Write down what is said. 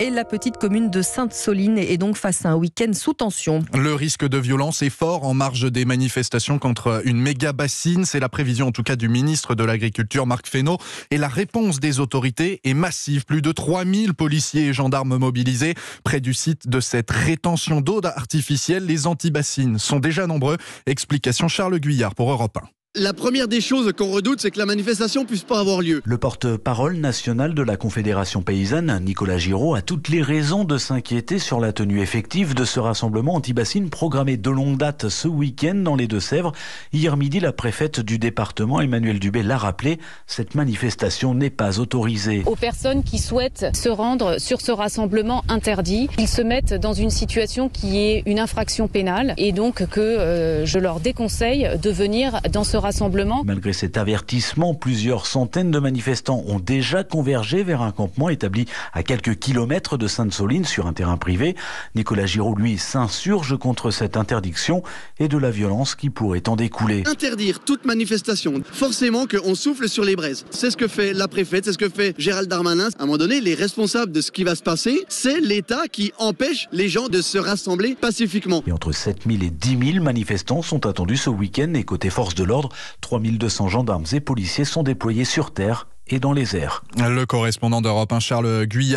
Et la petite commune de Sainte-Soline est donc face à un week-end sous tension. Le risque de violence est fort en marge des manifestations contre une méga bassine. C'est la prévision en tout cas du ministre de l'Agriculture, Marc Fesneau. Et la réponse des autorités est massive. Plus de 3000 policiers et gendarmes mobilisés près du site de cette rétention d'eau artificielle. Les anti sont déjà nombreux. Explication Charles Guyard pour Europe 1. La première des choses qu'on redoute, c'est que la manifestation puisse pas avoir lieu. Le porte-parole national de la Confédération paysanne, Nicolas Giraud, a toutes les raisons de s'inquiéter sur la tenue effective de ce rassemblement anti-bassine programmé de longue date ce week-end dans les Deux-Sèvres. Hier midi, la préfète du département, Emmanuel Dubé, l'a rappelé, cette manifestation n'est pas autorisée. Aux personnes qui souhaitent se rendre sur ce rassemblement interdit, ils se mettent dans une situation qui est une infraction pénale et donc que euh, je leur déconseille de venir dans ce rassemblement. Malgré cet avertissement, plusieurs centaines de manifestants ont déjà convergé vers un campement établi à quelques kilomètres de Sainte-Soline sur un terrain privé. Nicolas Giraud, lui, s'insurge contre cette interdiction et de la violence qui pourrait en découler. Interdire toute manifestation, forcément qu'on souffle sur les braises. C'est ce que fait la préfète, c'est ce que fait Gérald Darmanin. À un moment donné, les responsables de ce qui va se passer, c'est l'État qui empêche les gens de se rassembler pacifiquement. Et entre 7000 et 10 000 manifestants sont attendus ce week-end et côté forces de l'ordre, 3200 gendarmes et policiers sont déployés sur Terre et dans les airs. Le correspondant d'Europe Charles Guyard.